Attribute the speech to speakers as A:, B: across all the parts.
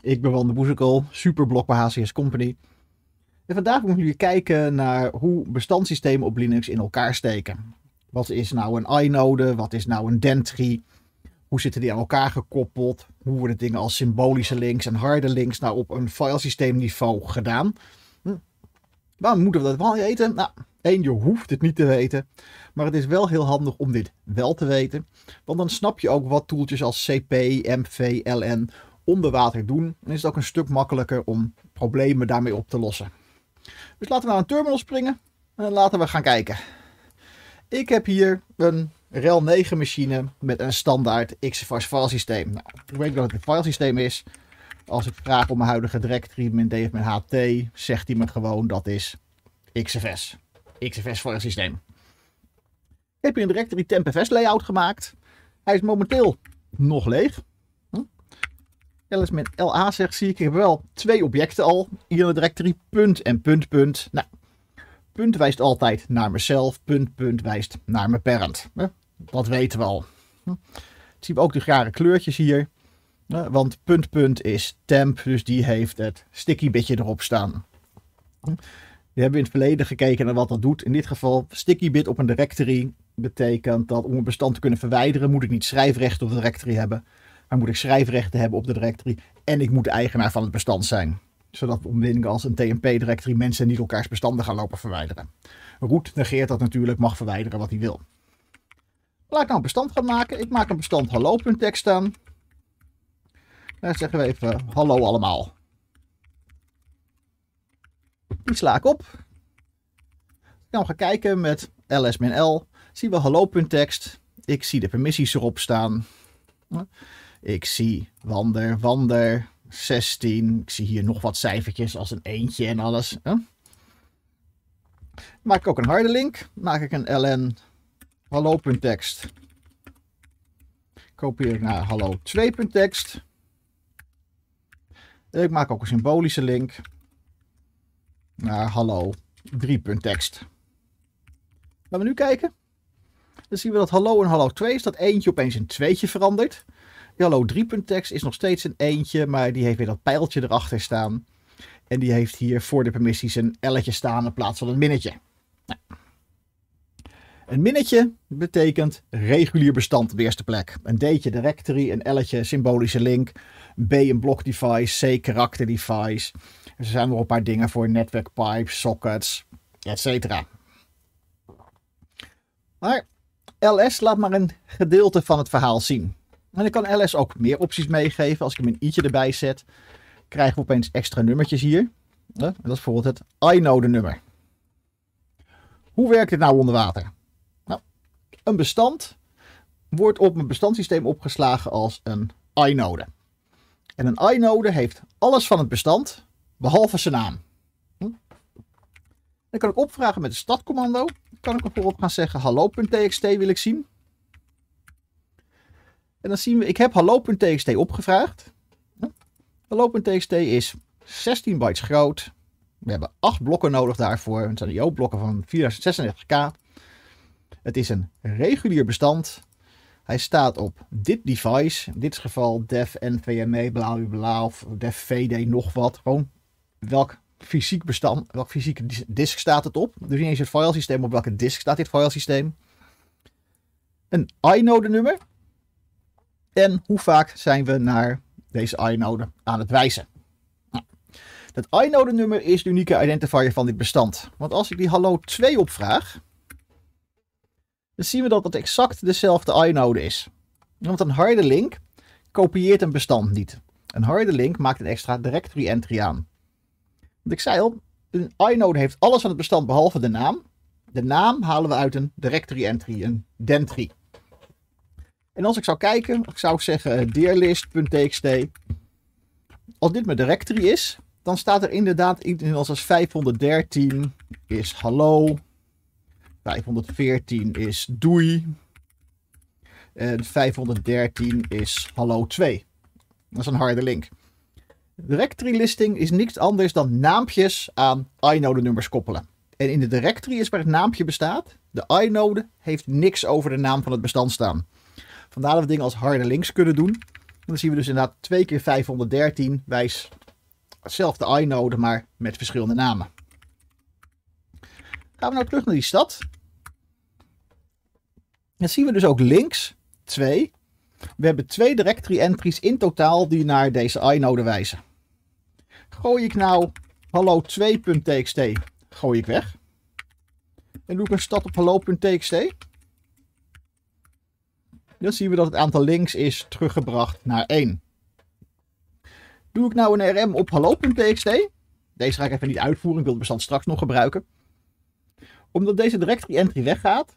A: Ik ben Wander Boezekel, superblok bij HCS Company. En vandaag moeten jullie kijken naar hoe bestandssystemen op Linux in elkaar steken. Wat is nou een inode? Wat is nou een dentry? Hoe zitten die aan elkaar gekoppeld? Hoe worden dingen als symbolische links en harde links nou op een filesysteemniveau gedaan? Waar hm. Waarom moeten we dat wel weten? Nou, één, je hoeft het niet te weten. Maar het is wel heel handig om dit wel te weten. Want dan snap je ook wat toeltjes als CP, MV, LN, Onderwater doen. Dan is het ook een stuk makkelijker om problemen daarmee op te lossen. Dus laten we naar een terminal springen en laten we gaan kijken. Ik heb hier een rel 9 machine met een standaard xfs filesysteem. Nou, Ik weet ik dat het een filesysteem is? Als ik vraag om mijn huidige directory, mijn HT, zegt hij me gewoon dat is XFS. XFS systeem. Ik heb hier een directory tempfs layout gemaakt. Hij is momenteel nog leeg ls met la zegt, zie ik, ik heb wel twee objecten al. Hier in de directory, punt en punt, punt. Nou, punt wijst altijd naar mezelf, punt, punt wijst naar mijn parent. Dat weten we al. Dat hm. zien we ook de rare kleurtjes hier. Want punt, punt is temp, dus die heeft het sticky bitje erop staan. Hm. We hebben in het verleden gekeken naar wat dat doet. In dit geval, sticky bit op een directory betekent dat om een bestand te kunnen verwijderen, moet ik niet schrijfrecht op de directory hebben maar moet ik schrijfrechten hebben op de directory en ik moet eigenaar van het bestand zijn. Zodat om als een TMP-directory mensen niet elkaars bestanden gaan lopen verwijderen. Root negeert dat natuurlijk, mag verwijderen wat hij wil. Laat ik nou een bestand gaan maken. Ik maak een bestand hallo.txt aan. Daar zeggen we even hallo allemaal. Die sla ik op. Dan gaan we kijken met ls-l. Zien we hallo.txt. Ik zie de permissies erop staan. Ik zie Wander, Wander, 16. Ik zie hier nog wat cijfertjes als een eentje en alles. Maak ik ook een harde link. Maak ik een ln hallo.txt. Kopieer ik naar hallo 2.txt. Ik maak ook een symbolische link naar hallo 3.txt. Laten we nu kijken. Dan zien we dat hallo en hallo 2 is dat eentje opeens een tweetje verandert. Jallo 3.txt is nog steeds een eentje, maar die heeft weer dat pijltje erachter staan. En die heeft hier voor de permissies een L'tje staan in plaats van een minnetje. Nou. Een minnetje betekent regulier bestand op de eerste plek. Een D'tje directory, een L'tje symbolische link, B een block device, C karakter device. Dus er zijn nog een paar dingen voor netwerkpipes, sockets, etc. Maar LS laat maar een gedeelte van het verhaal zien. En ik kan LS ook meer opties meegeven. Als ik hem een i'tje erbij zet, krijgen we opeens extra nummertjes hier. Dat is bijvoorbeeld het inode nummer. Hoe werkt dit nou onder water? Nou, een bestand wordt op mijn bestandssysteem opgeslagen als een inode. En een inode heeft alles van het bestand, behalve zijn naam. Hm? Dan kan ik opvragen met het stadcommando. Dan kan ik bijvoorbeeld gaan zeggen hallo.txt wil ik zien dan zien we, ik heb hallo.txt opgevraagd. Hallo.txt is 16 bytes groot. We hebben 8 blokken nodig daarvoor. Het zijn IO-blokken van 4096k. Het is een regulier bestand. Hij staat op dit device. In dit geval dev NVMe, bla bla bla, of dev VD nog wat. Gewoon welk fysiek bestand, welk fysieke disk staat het op. Dus in eens het filesysteem, op welke disk staat dit filesysteem. Een inode nummer. En hoe vaak zijn we naar deze inode aan het wijzen? dat nou, inode nummer is de unieke identifier van dit bestand. Want als ik die hello 2 opvraag, dan zien we dat dat exact dezelfde inode is. Want een harde link kopieert een bestand niet. Een harde link maakt een extra directory entry aan. Want ik zei al, een inode heeft alles van het bestand behalve de naam. De naam halen we uit een directory entry, een dentry. En als ik zou kijken, ik zou zeggen eh, dearlist.txt. Als dit mijn directory is, dan staat er inderdaad iets in. als 513 is hallo. 514 is doei. En 513 is hallo 2. Dat is een harde link. Directory listing is niks anders dan naampjes aan inode nummers koppelen. En in de directory is waar het naampje bestaat. De inode heeft niks over de naam van het bestand staan. Vandaar dat we dingen als harde links kunnen doen. dan zien we dus inderdaad 2 keer 513 wijs hetzelfde iNode, maar met verschillende namen. Gaan we nou terug naar die stad. Dan zien we dus ook links 2. We hebben twee directory entries in totaal die naar deze iNode wijzen. Gooi ik nou hallo2.txt, gooi ik weg. En doe ik een stad op hallo.txt dan zien we dat het aantal links is teruggebracht naar 1. Doe ik nou een rm op hallo.txt? Deze ga ik even niet uitvoeren, ik wil het bestand straks nog gebruiken. Omdat deze directory entry weggaat,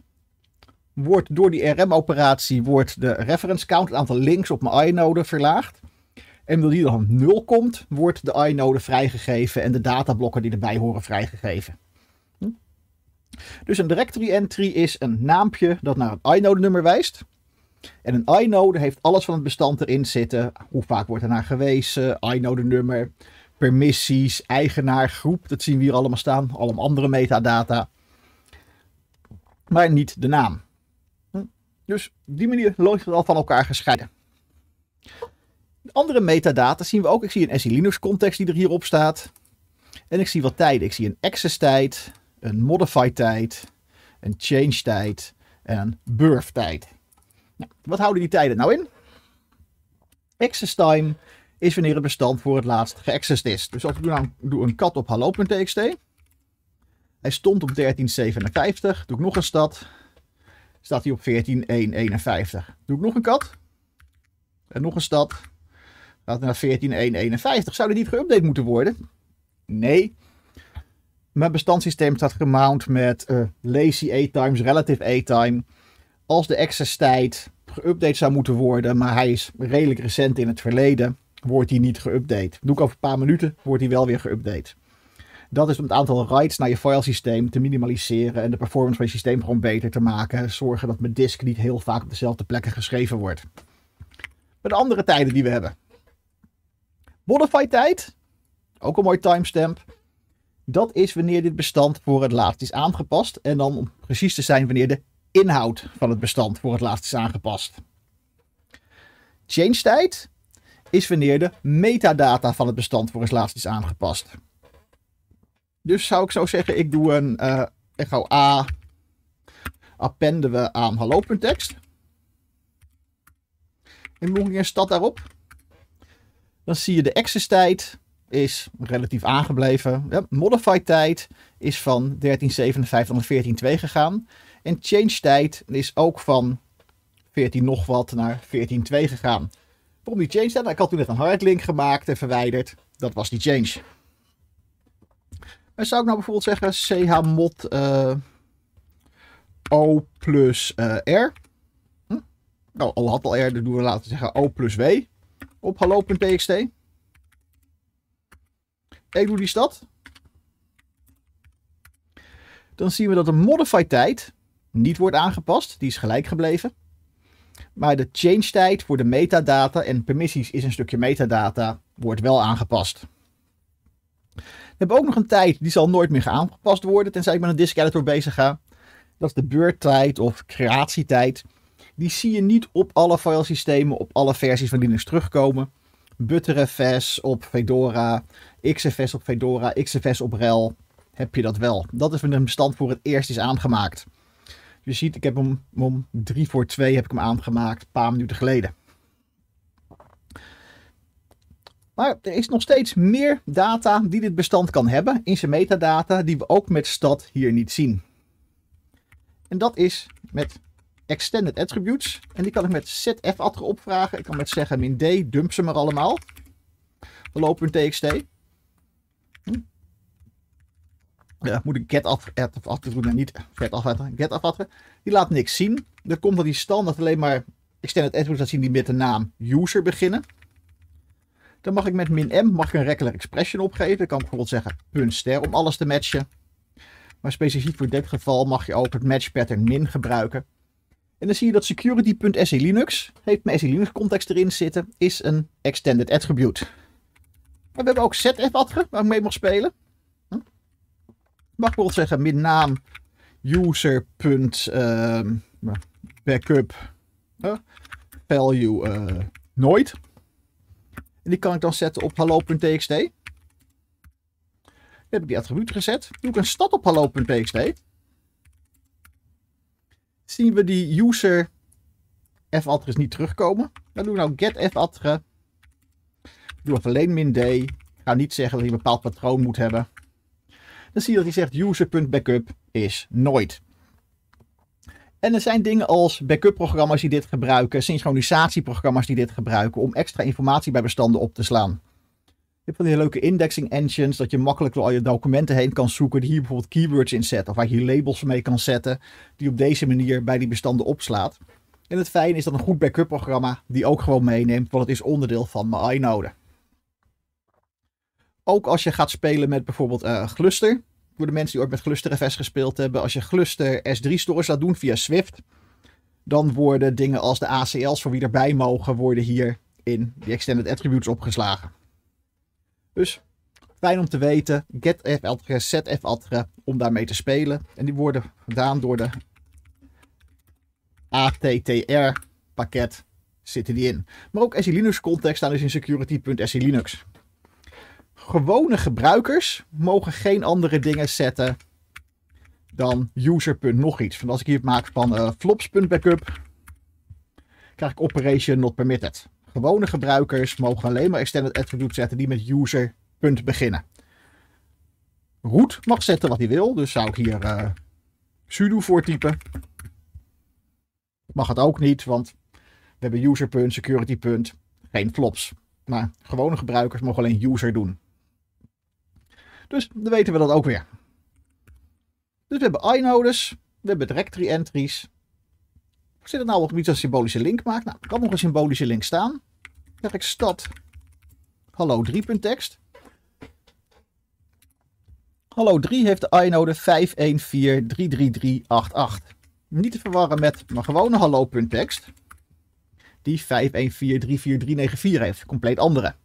A: wordt door die rm-operatie wordt de reference count, het aantal links op mijn inode verlaagd. En omdat die dan 0 komt, wordt de inode vrijgegeven en de datablokken die erbij horen vrijgegeven. Hm? Dus een directory entry is een naampje dat naar een inode nummer wijst. En een inode heeft alles van het bestand erin zitten. Hoe vaak wordt er naar gewezen, inode-nummer, permissies, eigenaar, groep. Dat zien we hier allemaal staan. Allemaal andere metadata. Maar niet de naam. Hm? Dus op die manier loopt het al van elkaar gescheiden. Andere metadata zien we ook. Ik zie een SE Linux context die er hierop staat. En ik zie wat tijden. Ik zie een access tijd, een modify tijd, een change tijd en een birth tijd. Wat houden die tijden nou in? Access time is wanneer het bestand voor het laatst geaccessed is. Dus als ik nou doe een kat op hallo.txt. Hij stond op 1357. Doe ik nog een stad. Staat hij op 14151. Doe ik nog een kat. En nog een stad. naar hij naar 14151. Zou dit niet geüpdate moeten worden? Nee. Mijn bestandssysteem staat gemount met uh, lazy A times, relative A time als de access tijd geüpdate zou moeten worden, maar hij is redelijk recent in het verleden, wordt hij niet geüpdate. Doe ik over een paar minuten, wordt hij wel weer geüpdate. Dat is om het aantal writes naar je filesysteem te minimaliseren en de performance van je systeem gewoon beter te maken. Zorgen dat mijn disk niet heel vaak op dezelfde plekken geschreven wordt. Met andere tijden die we hebben. Modify tijd, ook een mooi timestamp. Dat is wanneer dit bestand voor het laatst is aangepast. En dan om precies te zijn wanneer de inhoud van het bestand voor het laatst is aangepast. Change tijd is wanneer de metadata van het bestand voor het laatst is aangepast. Dus zou ik zo zeggen, ik doe een uh, eh, echo A, appenden we aan hello.txt. En moet ik een stad daarop. Dan zie je de access tijd is relatief aangebleven. Ja, modified tijd is van 1357 naar 14.2 gegaan. En change tijd is ook van 14 nog wat naar 14.2 gegaan. Waarom die change tijd? Nou, ik had toen net een hardlink gemaakt en verwijderd. Dat was die change. Maar zou ik nou bijvoorbeeld zeggen chmod uh, eh, O plus eh, R? Hm? Nou, al had al R, dan doen we laten zeggen O plus W op hallo.txt. Ik doe die stad. Dan zien we dat de modify tijd niet wordt aangepast. Die is gelijk gebleven. Maar de change tijd voor de metadata en permissies is een stukje metadata, wordt wel aangepast. We hebben ook nog een tijd die zal nooit meer aangepast worden, tenzij ik met een disk editor bezig ga. Dat is de beurttijd of creatietijd. Die zie je niet op alle filesystemen, op alle versies van Linux terugkomen. ButterFS op Fedora, XFS op Fedora, XFS op RHEL heb je dat wel. Dat is wanneer een bestand voor het eerst is aangemaakt. Je ziet, ik heb hem om drie voor twee heb ik hem aangemaakt, een paar minuten geleden. Maar er is nog steeds meer data die dit bestand kan hebben in zijn metadata, die we ook met stad hier niet zien. En dat is met extended attributes. En die kan ik met zf opvragen. Ik kan met zeggen min d, dump ze maar allemaal. We lopen TXT. Hm uh, moet ik get af af, niet af, get af, Die laat niks zien. Er komt dat die standaard alleen maar extended attributes laat zien die met de naam user beginnen. Dan mag ik met min m mag ik een regular expression opgeven. Dan kan bijvoorbeeld zeggen punt ster om alles te matchen. Maar specifiek voor dit geval mag je ook het match pattern min gebruiken. En dan zie je dat security.se Linux, heeft mijn SE Linux context erin zitten, is een extended attribute. Maar we hebben ook set attribute waar ik mee mag spelen mag bijvoorbeeld zeggen, met naam user.backup ehm, uh, value eh, nooit. En die kan ik dan zetten op hallo.txt. Dan heb ik die attribuut gezet. Doe ik een stad op hallo.txt. Zien we die user f adres niet terugkomen. Dan doe ik nou get f Ik Doe even alleen min d. Ik ga niet zeggen dat je een bepaald patroon moet hebben dan zie je dat hij zegt user.backup is nooit. En er zijn dingen als backup programma's die dit gebruiken, synchronisatieprogramma's die dit gebruiken om extra informatie bij bestanden op te slaan. Je hebt van die leuke indexing engines, dat je makkelijk door al je documenten heen kan zoeken, die hier bijvoorbeeld keywords in zetten, of waar je hier labels mee kan zetten, die op deze manier bij die bestanden opslaat. En het fijne is dat een goed backup programma die ook gewoon meeneemt, want het is onderdeel van mijn inode ook als je gaat spelen met bijvoorbeeld eh, Gluster. Voor de mensen die ooit met Gluster FS gespeeld hebben. Als je Gluster S3 stores laat doen via Swift. Dan worden dingen als de ACL's voor wie erbij mogen. Worden hier in die extended attributes opgeslagen. Dus fijn om te weten. Get F Om daarmee te spelen. En die worden gedaan door de ATTR pakket zitten die in. Maar ook SE Linux context staan dus in security.selinux. Linux gewone gebruikers mogen geen andere dingen zetten dan user. nog iets. Want als ik hier maak van uh, eh, flops.backup, krijg ik operation not permitted. Gewone gebruikers mogen alleen maar extended attributes zetten die met user. beginnen. Root mag zetten wat hij wil, dus zou ik hier eh, sudo voor typen. Mag het ook niet, want we hebben user.security. Geen flops. Maar gewone gebruikers mogen alleen user doen. Dus dan weten we dat ook weer. Dus we hebben inodes, we hebben directory entries. Zit er nou op iets als symbolische link maakt? Nou, er kan nog een symbolische link staan. Dan zeg ik stad, hallo Hallo 3 heeft de inode 51433388. Niet te verwarren met mijn gewone hallo.txt. Die 51434394 heeft. Compleet andere.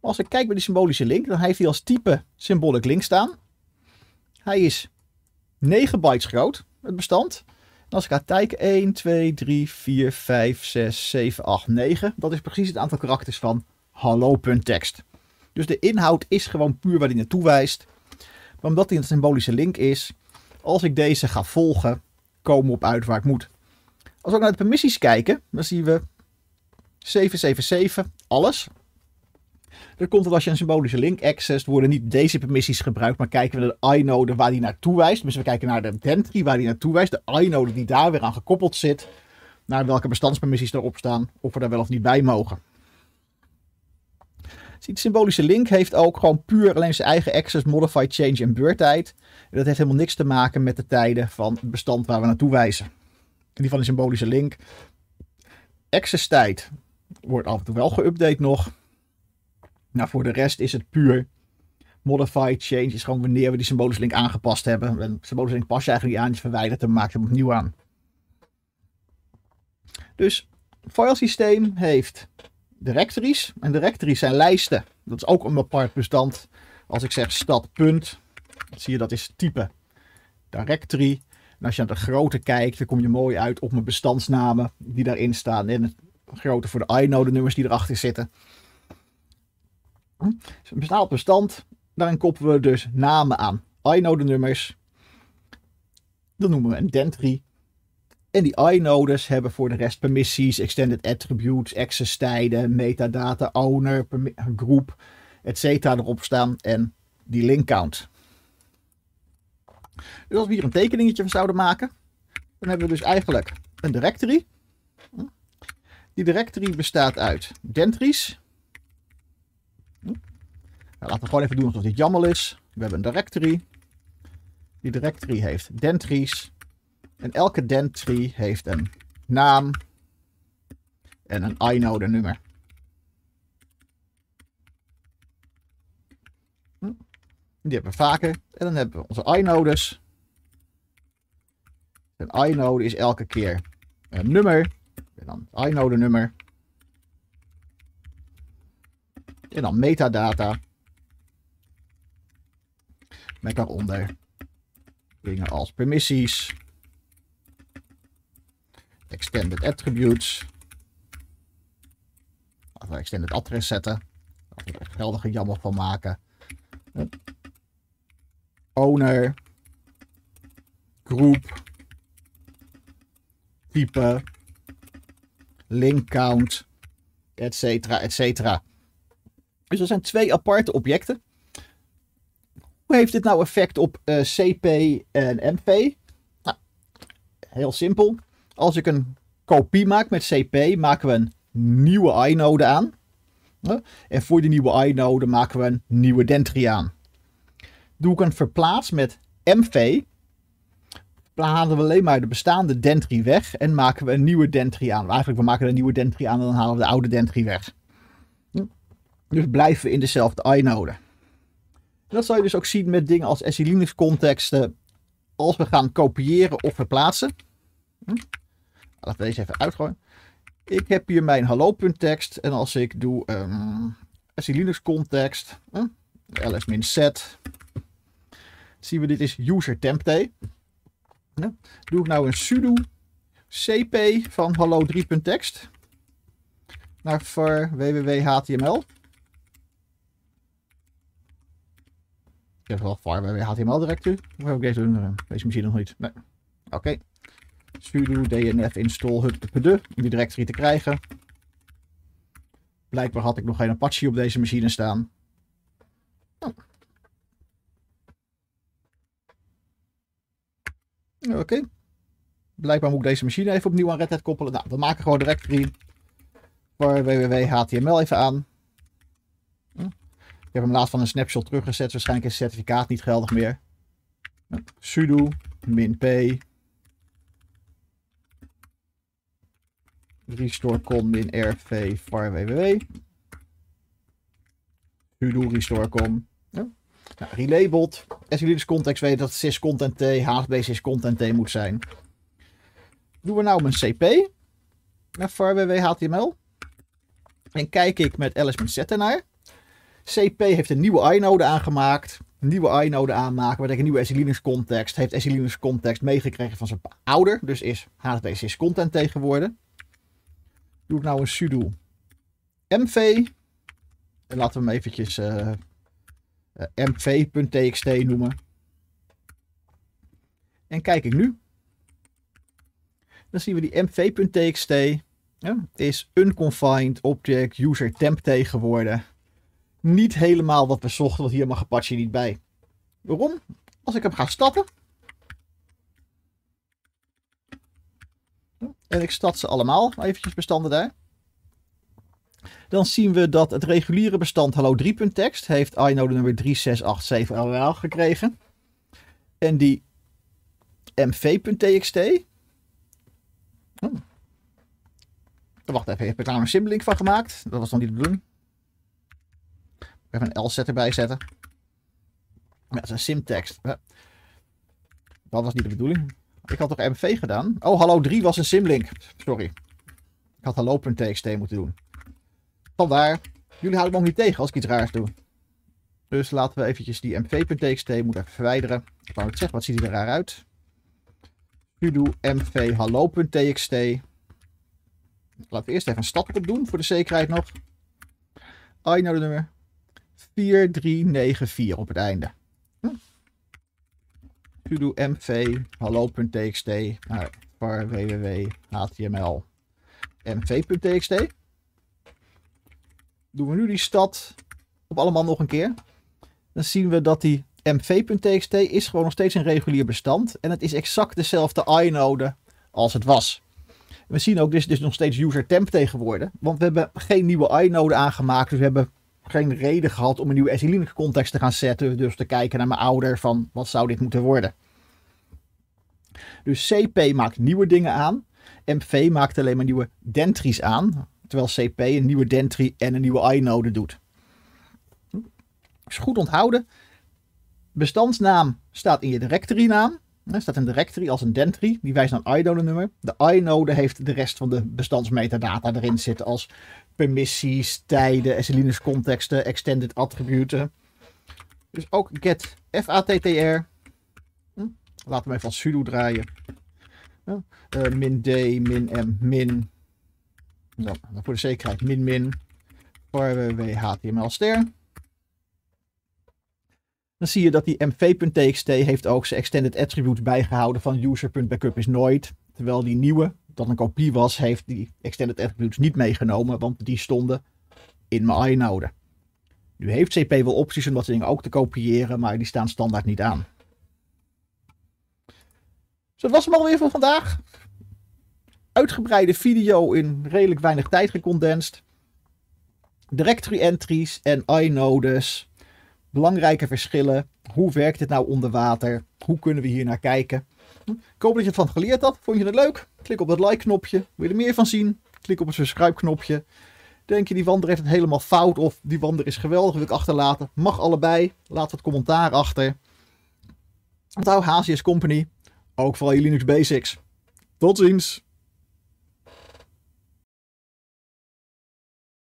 A: Maar als ik kijk bij die symbolische link, dan heeft hij als type symbolic link staan. Hij is 9 bytes groot, het bestand. als ik ga kijken, 1, 2, 3, 4, 5, 6, 7, 8, 9. Dat is precies het aantal karakters van hello.txt. Dus de inhoud is gewoon puur waar hij naartoe wijst. Maar omdat hij een symbolische link is, als ik deze ga volgen, komen we op uit waar ik moet. Als we ook naar de permissies kijken, dan zien we 777, alles. Er komt het als je een symbolische link accessed, worden niet deze permissies gebruikt, maar kijken we naar de inode waar die naartoe wijst. Dus we kijken naar de dentry waar die naartoe wijst, de inode die daar weer aan gekoppeld zit, naar welke bestandspermissies erop staan, of we daar wel of niet bij mogen. Ziet de symbolische link heeft ook gewoon puur alleen zijn eigen access, modify, change en beurtijd. En dat heeft helemaal niks te maken met de tijden van het bestand waar we naartoe wijzen. In die van de symbolische link. Access tijd wordt af en toe wel geüpdate nog. Nou, voor de rest is het puur modified change. Is gewoon wanneer we die symbolische link aangepast hebben. En symbolische link pas je eigenlijk niet aan. Je verwijdert hem, maakt hem opnieuw aan. Dus het filesysteem heeft directories. En directories zijn lijsten. Dat is ook een apart bestand. Als ik zeg stad punt, zie je dat is type directory. En als je naar de grote kijkt, dan kom je mooi uit op mijn bestandsnamen die daarin staan. En het grote voor de inode nummers die erachter zitten. Een bestaand bestand, daarin koppelen we dus namen aan. inode-nummers. Dat noemen we een dentry. En die inodes hebben voor de rest permissies, extended attributes, access tijden, metadata, owner, groep, etc. erop staan en die link count. Dus als we hier een tekeningetje van zouden maken, dan hebben we dus eigenlijk een directory. Die directory bestaat uit dentries, nou, laten we gewoon even doen alsof dit jammer is. We hebben een directory. Die directory heeft dentries. En elke dentry heeft een naam en een inode nummer. Hm? Die hebben we vaker. En dan hebben we onze inodes. Een inode is elke keer een nummer. En dan inode nummer. En dan metadata. Met daaronder dingen als permissies. Extended attributes. Laten we extended address zetten. Laten geldige jammer van maken. Owner. Groep. Type. Link count. Etcetera, etcetera. Dus er zijn twee aparte objecten. Hoe heeft dit nou effect op eh, CP en MV? Nou, heel simpel. Als ik een kopie maak met CP, maken we een nieuwe i-node aan. En voor die nieuwe i-node maken we een nieuwe dentry aan. Doe ik een verplaats met MV, halen we alleen maar de bestaande dentry weg en maken we een nieuwe dentry aan. Eigenlijk, we maken een nieuwe dentry aan en dan halen we de oude dentry weg. Dus blijven we in dezelfde inode. dat zal je dus ook zien met dingen als SE Linux contexten. Als we gaan kopiëren of verplaatsen. Hm? Laten we deze even uitgooien. Ik heb hier mijn hallo.txt. En als ik doe um, Linux context. Hm? ls-z. Zien we dit is user tempt. Hm? Doe ik nou een sudo cp van hallo3.txt. Naar voor www.html. Ik heb er wel voor. Bij HTML directory. Of heb ik eh, deze machine nog niet. Nee. Oké. sudo dnf install hub om die directory te krijgen. Blijkbaar had ik nog geen Apache op deze machine staan. Oh. Oké. Blijkbaar moet ik deze machine even opnieuw aan Red Hat koppelen. Nou, we maken gewoon directory voor www.html even aan. Ik heb hem laatst van een snapshot teruggezet. Waarschijnlijk is het certificaat niet geldig meer. sudo min p restore com min rv var www sudo restore com Ja. Nou, relabeled. Als jullie dus context weten dat syscontent t, HTTP syscontent t moet zijn. Doen we nou mijn cp naar var html. En kijk ik met ls.z ernaar. CP heeft een nieuwe inode aangemaakt. nieuwe inode aanmaken, een nieuwe SE context. Heeft SE context meegekregen van zijn ouder, dus is HTTP content tegenwoordig. Doe ik nou een sudo mv. En laten we hem eventjes eh, eh, mv.txt noemen. En kijk ik nu. Dan zien we die mv.txt. Ja, is unconfined object user temp tegenwoordig niet helemaal wat we zochten, want hier mag Apache niet bij. Waarom? Als ik hem ga stappen. En ik stad ze allemaal, eventjes bestanden daar. Dan zien we dat het reguliere bestand hallo 3.txt heeft inode nummer 3687 gekregen. En die mv.txt. Oh. Wacht even, heb ik daar een symboliek van gemaakt? Dat was nog niet de bedoeling. Even een LZ erbij zetten. Ja, dat is een simtekst. Dat was niet de bedoeling. Ik had toch MV gedaan? Oh, hallo 3 was een simlink. Sorry. Ik had hallo.txt moeten doen. Vandaar. Jullie houden me nog niet tegen als ik iets raars doe. Dus laten we eventjes die mv.txt moeten verwijderen. Ik wou het zeggen, wat ziet hij er raar uit? sudo mv hallo.txt Laten we eerst even een stad op doen voor de zekerheid nog. I nou de nummer. 4394 op het einde. Hm? sudo mv hallo.txt naar par mv.txt. Doen we nu die stad op allemaal nog een keer. Dan zien we dat die mv.txt is gewoon nog steeds een regulier bestand. En het is exact dezelfde inode als het was. We zien ook, dit is dus nog steeds user temp tegenwoordig. Want we hebben geen nieuwe inode aangemaakt. Dus we hebben geen reden gehad om een nieuwe SE context te gaan zetten. Dus te kijken naar mijn ouder van wat zou dit moeten worden. Dus CP maakt nieuwe dingen aan. MV maakt alleen maar nieuwe dentries aan. Terwijl CP een nieuwe dentry en een nieuwe inode doet. is goed onthouden. Bestandsnaam staat in je directory naam. Er staat een directory als een dentry, die wijst naar een inode-nummer. De inode heeft de rest van de bestandsmetadata erin zitten als permissies, tijden, SLinux contexten, extended attributen. Dus ook get fattr. Hm? Laten we even als sudo draaien. Hm? Eh, min d, min m, min. Dan, voor de zekerheid min min. Voor eh, ster. Dan zie je dat die mv.txt heeft ook zijn extended attributes bijgehouden van user.backup is nooit. Terwijl die nieuwe, dat een kopie was, heeft die extended attributes niet meegenomen, want die stonden in mijn inode. Nu heeft CP wel opties om dat ding ook te kopiëren, maar die staan standaard niet aan. Zo, dus dat was hem alweer voor vandaag. Uitgebreide video in redelijk weinig tijd gecondensed. Directory entries en inodes belangrijke verschillen. Hoe werkt het nou onder water? Hoe kunnen we hier naar kijken? Ik hoop dat je het van geleerd had. Vond je het leuk? Klik op dat like-knopje. Wil je er meer van zien? Klik op het subscribe-knopje. Denk je, die wander heeft helemaal fout of die wander is geweldig, wil ik achterlaten? Mag allebei. Laat wat commentaar achter. Onthoud HCS Company, ook voor je Linux Basics. Tot ziens!